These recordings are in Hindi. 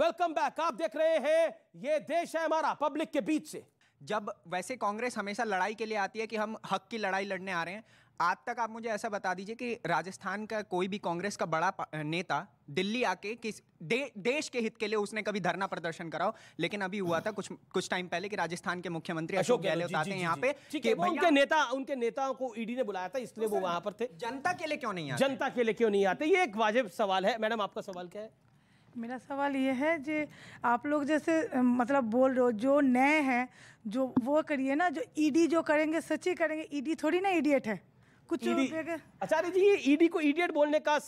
वेलकम बैक आप देख रहे हैं ये देश है हमारा पब्लिक के बीच से जब वैसे कांग्रेस हमेशा लड़ाई के लिए आती है कि हम हक की लड़ाई लड़ने आ रहे हैं आज तक आप मुझे ऐसा बता दीजिए कि राजस्थान का कोई भी कांग्रेस का बड़ा नेता दिल्ली आके किस दे, देश के हित के लिए उसने कभी धरना प्रदर्शन कराओ लेकिन अभी हुआ था कुछ कुछ टाइम पहले कि राजस्थान के मुख्यमंत्री अशोक गहलोत आते हैं यहाँ पे के वो उनके नेता उनके नेताओं को ईडी e ने बुलाया था इसलिए तो वो वहां पर थे जनता के लिए क्यों नहीं आते जनता के लिए क्यों नहीं आते ये एक वाजिब सवाल है मैडम आपका सवाल क्या है मेरा सवाल ये है जो आप लोग जैसे मतलब बोल रहे हो जो नए हैं जो वो करिए ना जो ईडी e जो करेंगे सच ही करेंगे ईडी e थोड़ी ना इडियट है कुछ e आचार्य जी ये ईडी को इडियट बोलने का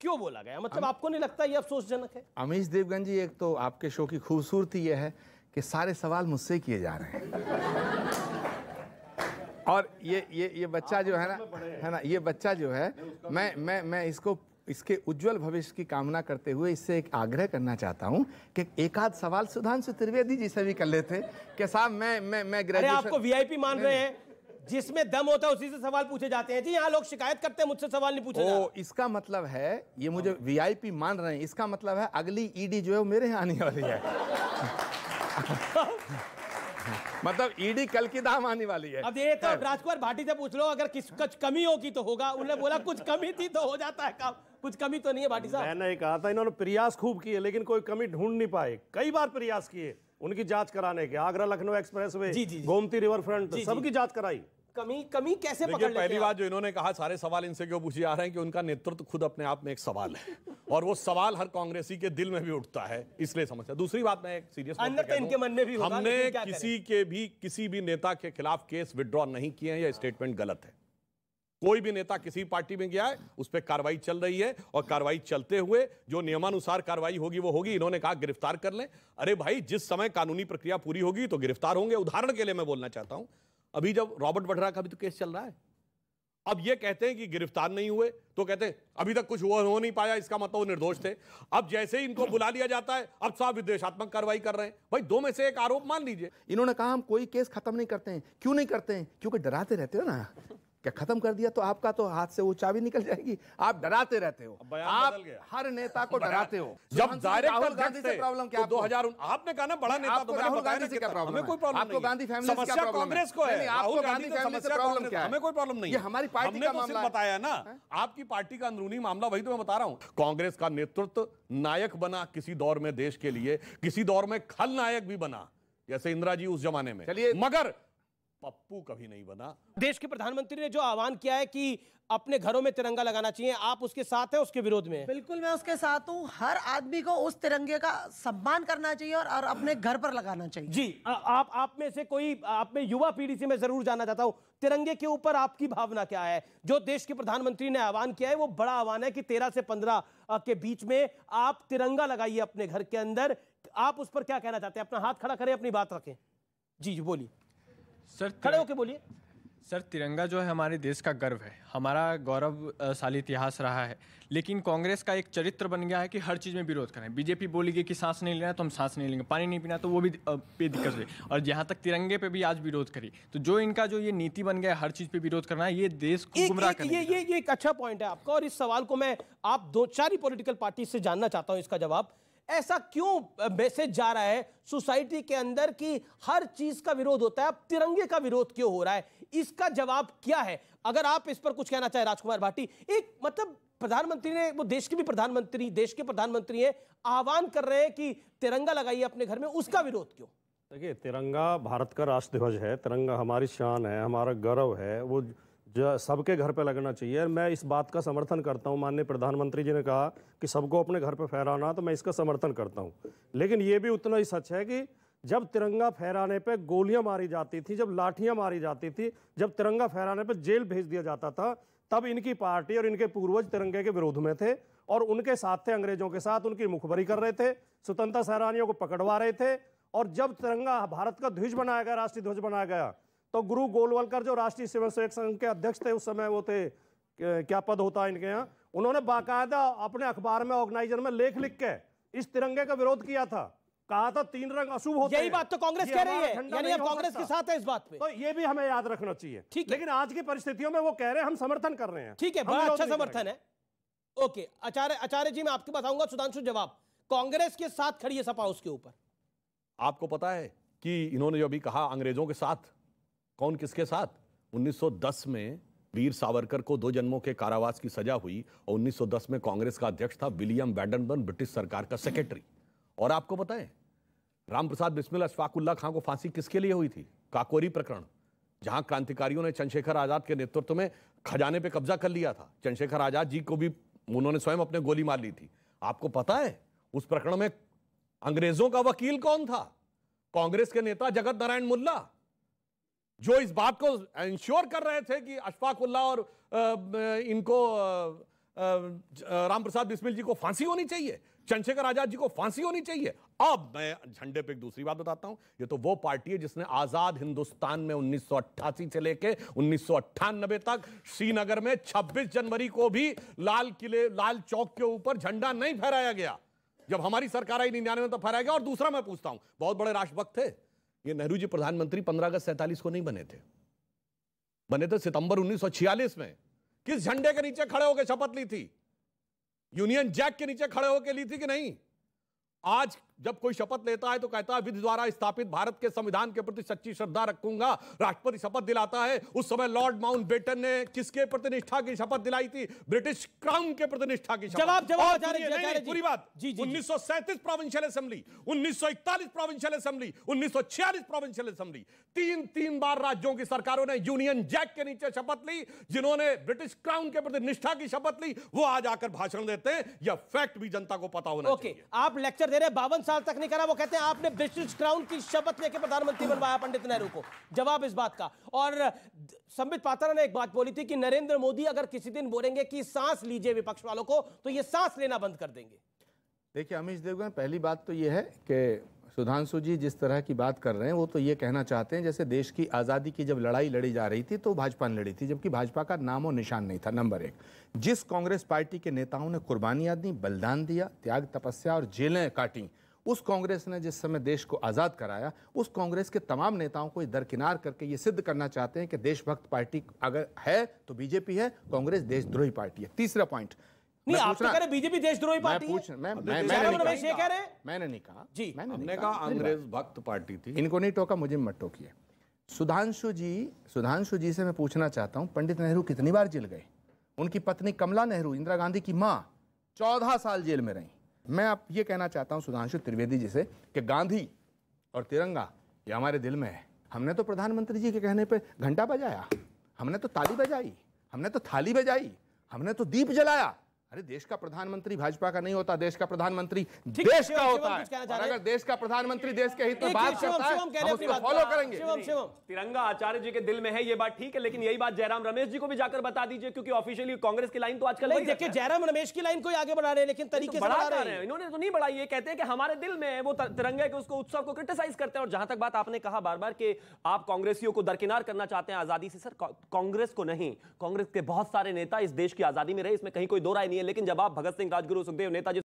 क्यों बोला गया मतलब आपको नहीं लगता ये अफसोसजनक है अमीश देवगन जी एक तो आपके शो की खूबसूरती यह है कि सारे सवाल मुझसे किए जा रहे हैं और ये ये ये बच्चा जो है ना है ना ये बच्चा जो है मैं मैं मैं इसको इसके उज्जवल भविष्य की कामना करते हुए इससे एक आग्रह करना चाहता हूँ कि एक आध सवाल सुधांशु त्रिवेदी जी से भी कर लेते कि साहब मैं मैं मैं ग्रेजुएशन आपको वीआईपी मान रहे हैं जिसमें दम होता है उसी से सवाल पूछे जाते हैं जी यहाँ लोग शिकायत करते हैं मुझसे सवाल नहीं पूछे ओ, इसका मतलब है ये मुझे वीआईपी मान रहे हैं इसका मतलब है अगली ईडी e जो है वो मेरे यहाँ आने वाली है मतलब ईडी e कल की दाम आने वाली है अब ये तो राजकुमार भाटी से पूछ लो अगर किस कुछ कमी होगी तो होगा उन्होंने बोला कुछ कमी थी तो हो जाता है काम कुछ कमी तो नहीं है भाटी साहब मैंने कहा था इन्होंने प्रयास खूब किए लेकिन कोई कमी ढूंढ नहीं पाए कई बार प्रयास किए उनकी जांच कराने के Agra Lucknow express way Gomti river front सबकी जांच कराई कमी कमी कैसे पकड़ पहली बात जो इन्होंने कहा सारे सवाल इनसे क्यों पूछे जा रहे हैं कि उनका नेतृत्व खुद अपने आप में एक सवाल है और वो सवाल हर कांग्रेसी के दिल में भी उठता है इसलिए समस्या दूसरी बात मैं एक सीरियस तो इनके मन में भी हमने किसी के भी किसी भी नेता के खिलाफ केस विदड्रॉ नहीं किए हैं यह स्टेटमेंट गलत है कोई भी नेता किसी पार्टी में गया है उस पर कार्रवाई चल रही है और कार्रवाई चलते हुए जो नियमानुसार कार्रवाई होगी वो होगी इन्होंने कहा गिरफ्तार कर लें अरे भाई जिस समय कानूनी प्रक्रिया पूरी होगी तो गिरफ्तार होंगे उदाहरण के लिए मैं बोलना चाहता हूं अभी जब रॉबर्ट वड्रा का भी तो केस चल रहा है अब ये कहते हैं कि गिरफ्तार नहीं हुए तो कहते हैं अभी तक कुछ हुआ हो नहीं पाया इसका मतलब वो निर्दोष थे अब जैसे ही इनको बुला लिया जाता है अब सब विदेशात्मक कार्रवाई कर रहे हैं भाई दो में से एक आरोप मान लीजिए इन्होंने कहा हम कोई केस खत्म नहीं करते हैं क्यों नहीं करते हैं क्योंकि डराते रहते हो ना क्या खत्म कर दिया तो आपका तो हाथ से वो चाबी निकल जाएगी आप डराते रहते हो आप हर नेता को डराते हो जब राहुल गांधी से प्रॉब्लम तो क्या दो हजार आपने कहा ना बड़ा नेता तो राहुल गांधी से क्या प्रॉब्लम कोई प्रॉब्लम आपको गांधी फैमिली समस्या कांग्रेस को है राहुल गांधी फैमिली से प्रॉब्लम क्या हमें कोई प्रॉब्लम नहीं हमारी पार्टी का तो मामला बताया ना हाँ? आपकी पार्टी का अंदरूनी मामला वही तो मैं बता रहा हूँ कांग्रेस का नेतृत्व नायक बना किसी दौर में देश के लिए किसी दौर में खल नायक भी बना जैसे इंदिरा जी उस जमाने में मगर पप्पू कभी नहीं बना देश के प्रधानमंत्री ने जो आह्वान किया है कि अपने घरों में तिरंगा लगाना चाहिए आप उसके साथ हैं उसके विरोध में बिल्कुल मैं उसके साथ हूँ हर आदमी को उस तिरंगे का सम्मान करना चाहिए और, और अपने घर पर लगाना चाहिए जी आ, आप आप में से कोई आप में युवा पीढ़ी से मैं जरूर जानना चाहता हूँ तिरंगे के ऊपर आपकी भावना क्या है जो देश के प्रधानमंत्री ने आह्वान किया है वो बड़ा आह्वान है कि तेरह से पंद्रह के बीच में आप तिरंगा लगाइए अपने घर के अंदर आप उस पर क्या कहना चाहते हैं अपना हाथ खड़ा करें अपनी बात रखें जी जी बोलिए सर खड़े होके बोलिए सर तिरंगा जो है हमारे देश का गर्व है हमारा गौरवशाली इतिहास रहा है लेकिन कांग्रेस का एक चरित्र बन गया है कि हर चीज़ में विरोध करें बीजेपी बोलेगी कि सांस नहीं लेना तो हम सांस नहीं लेंगे पानी नहीं पीना तो वो भी पे दिक्कत रहे और जहाँ तक तिरंगे पे भी आज विरोध करी तो जो इनका जो ये नीति बन गया है हर चीज़ पे विरोध करना है ये देश को गुमराह करिए ये ये ये एक अच्छा पॉइंट है आपका और इस सवाल को मैं आप दो चार ही पोलिटिकल पार्टी से जानना चाहता हूँ इसका जवाब ऐसा क्यों मैसेज जा रहा है सोसाइटी के अंदर कि हर चीज का विरोध होता है अब तिरंगे का विरोध क्यों हो रहा है इसका जवाब क्या है अगर आप इस पर कुछ कहना चाहें राजकुमार भाटी एक मतलब प्रधानमंत्री ने वो देश के भी प्रधानमंत्री देश के प्रधानमंत्री हैं आह्वान कर रहे हैं कि तिरंगा लगाइए अपने घर में उसका विरोध क्यों देखिए तिरंगा भारत का राष्ट्र ध्वज है तिरंगा हमारी शान है हमारा गौरव है वो जो सबके घर पे लगना चाहिए मैं इस बात का समर्थन करता हूँ माननीय प्रधानमंत्री जी ने कहा कि सबको अपने घर पे फहराना तो मैं इसका समर्थन करता हूँ लेकिन ये भी उतना ही सच है कि जब तिरंगा फहराने पे गोलियाँ मारी जाती थी जब लाठियाँ मारी जाती थी जब तिरंगा फहराने पे जेल भेज दिया जाता था तब इनकी पार्टी और इनके पूर्वज तिरंगे के विरोध में थे और उनके साथ थे अंग्रेजों के साथ उनकी मुखबरी कर रहे थे स्वतंत्रता सेनानियों को पकड़वा रहे थे और जब तिरंगा भारत का ध्वज बनाया गया राष्ट्रीय ध्वज बनाया गया तो गुरु गोलवलकर जो राष्ट्रीय सेवक सेवक संघ के अध्यक्ष थे उस समय वो थे क्या पद होता है इनके यहाँ उन्होंने बाकायदा अपने अखबार में ऑर्गेनाइजर में लेख लिख के इस तिरंगे का विरोध किया था कहा था तीन रंग अशुभ होते यही बात तो कांग्रेस कह रही है यानी अब कांग्रेस के साथ है इस बात पे तो ये भी हमें याद रखना चाहिए ठीक लेकिन आज की परिस्थितियों में वो कह रहे हैं हम समर्थन कर रहे हैं ठीक है बड़ा अच्छा समर्थन है ओके आचार्य आचार्य जी मैं आपके बताऊंगा सुधांशु जवाब कांग्रेस के साथ खड़ी है सपा उसके ऊपर आपको पता है कि इन्होंने जो अभी कहा अंग्रेजों के साथ कौन किसके साथ 1910 में वीर सावरकर को दो जन्मों के कारावास की सजा हुई और 1910 में कांग्रेस का अध्यक्ष था विलियम वैडनबर्न ब्रिटिश सरकार का सेक्रेटरी और आपको बताएं राम प्रसाद बिस्मिल अशफाकुल्ला खां को फांसी किसके लिए हुई थी काकोरी प्रकरण जहां क्रांतिकारियों ने चंद्रशेखर आजाद के नेतृत्व में खजाने पर कब्जा कर लिया था चंद्रशेखर आजाद जी को भी उन्होंने स्वयं अपने गोली मार ली थी आपको पता है उस प्रकरण में अंग्रेजों का वकील कौन था कांग्रेस के नेता जगत नारायण मुल्ला जो इस बात को इंश्योर कर रहे थे कि अशफाकुल्ला और इनको राम प्रसाद बिस्मिल जी को फांसी होनी चाहिए चंद्रशेखर आजाद जी को फांसी होनी चाहिए अब मैं झंडे पे एक दूसरी बात बताता हूं ये तो वो पार्टी है जिसने आजाद हिंदुस्तान में 1988 से लेके उन्नीस तक श्रीनगर में 26 जनवरी को भी लाल किले लाल चौक के ऊपर झंडा नहीं फहराया गया जब हमारी सरकार आई निन्यानवे में तो फहराया गया और दूसरा मैं पूछता हूं बहुत बड़े राष्ट्रभक्त थे ये नेहरू जी प्रधानमंत्री पंद्रह अगस्त सैतालीस को नहीं बने थे बने थे सितंबर 1946 में किस झंडे के नीचे खड़े होकर शपथ ली थी यूनियन जैक के नीचे खड़े होकर ली थी कि नहीं आज जब कोई शपथ लेता है तो कहता है विधि द्वारा स्थापित भारत के संविधान के प्रति सच्ची श्रद्धा रखूंगा राष्ट्रपति शपथ दिलाता है उस समय लॉर्ड माउंट बेटन ने किसके प्रति निष्ठा की शपथ दिलाई थी ब्रिटिश क्राउन के प्रति निष्ठा की शपथ जवाब पूरी बात उन्नीस सौ सैंतीस प्रोविंशियल असेंबली उन्नीस सौ इकतालीस प्रोविंशियल असेंबली उन्नीस सौ छियालीस प्रोविंशियल असेंबली तीन तीन बार राज्यों की सरकारों ने यूनियन जैक के नीचे शपथ ली जिन्होंने ब्रिटिश क्राउन के प्रति निष्ठा की शपथ ली वो आज आकर भाषण देते हैं यह फैक्ट भी जनता को पता होना okay, आप लेक्चर दे रहे बावन साल तक नहीं करा वो कहते हैं आपने ब्रिटिश क्राउन की शपथ लेके प्रधानमंत्री बनवाया पंडित नेहरू को जवाब इस बात का और संबित पात्रा ने एक बात बोली थी कि नरेंद्र मोदी अगर किसी दिन बोलेंगे कि सांस लीजिए विपक्ष वालों को तो ये सांस लेना बंद कर देंगे देखिए अमीश देव पहली बात तो ये है कि सुधांशु जी जिस तरह की बात कर रहे हैं वो तो ये कहना चाहते हैं जैसे देश की आज़ादी की जब लड़ाई लड़ी जा रही थी तो भाजपा ने लड़ी थी जबकि भाजपा का नाम और निशान नहीं था नंबर एक जिस कांग्रेस पार्टी के नेताओं ने कुर्बानियाँ दी बलिदान दिया त्याग तपस्या और जेलें काटी उस कांग्रेस ने जिस समय देश को आज़ाद कराया उस कांग्रेस के तमाम नेताओं को दरकिनार करके ये सिद्ध करना चाहते हैं कि देशभक्त पार्टी अगर है तो बीजेपी है कांग्रेस देशद्रोही पार्टी है तीसरा पॉइंट नहीं आप तो कह रहे बीजेपी देशद्रोही पार्टी मैं पूछ मैं मैं मैंने कह रहे मैंने नहीं कहा जी मैंने कहा अंग्रेज भक्त पार्टी थी इनको नहीं टोका मुझे मत टोकिए सुधांशु जी सुधांशु जी से मैं पूछना चाहता हूँ पंडित नेहरू कितनी बार जेल गए उनकी पत्नी कमला नेहरू इंदिरा गांधी की माँ चौदह साल जेल में रहीं मैं आप ये कहना चाहता हूँ सुधांशु त्रिवेदी जी से कि गांधी और तिरंगा ये हमारे दिल में है हमने तो प्रधानमंत्री जी के कहने पर घंटा बजाया हमने तो ताली बजाई हमने तो थाली बजाई हमने तो दीप जलाया अरे देश का प्रधानमंत्री भाजपा का नहीं होता देश का प्रधानमंत्री देश का होता है और अगर देश का प्रधानमंत्री देश के हित में बात करता है हम उसको फॉलो करेंगे तिरंगा आचार्य जी के दिल में है ये बात ठीक है लेकिन यही बात जयराम रमेश जी को भी जाकर बता दीजिए क्योंकि ऑफिशियली कांग्रेस की लाइन तो आजकल नहीं देखिए जयराम रमेश की लाइन कोई आगे बढ़ा रहे हैं लेकिन तो तरीके से बढ़ा रहे हैं इन्होंने तो नहीं बढ़ाई ये कहते हैं कि हमारे दिल में वो तिरंगे के उसको उत्सव को क्रिटिसाइज करते हैं और जहां तक बात आपने कहा बार बार कि आप कांग्रेसियों को दरकिनार करना चाहते हैं आजादी से सर कांग्रेस को नहीं कांग्रेस के बहुत सारे नेता इस देश की आजादी में रहे इसमें कहीं कोई दो राय नहीं है लेकिन जब आप भगत सिंह राजगुरु सुखदेव नेताजी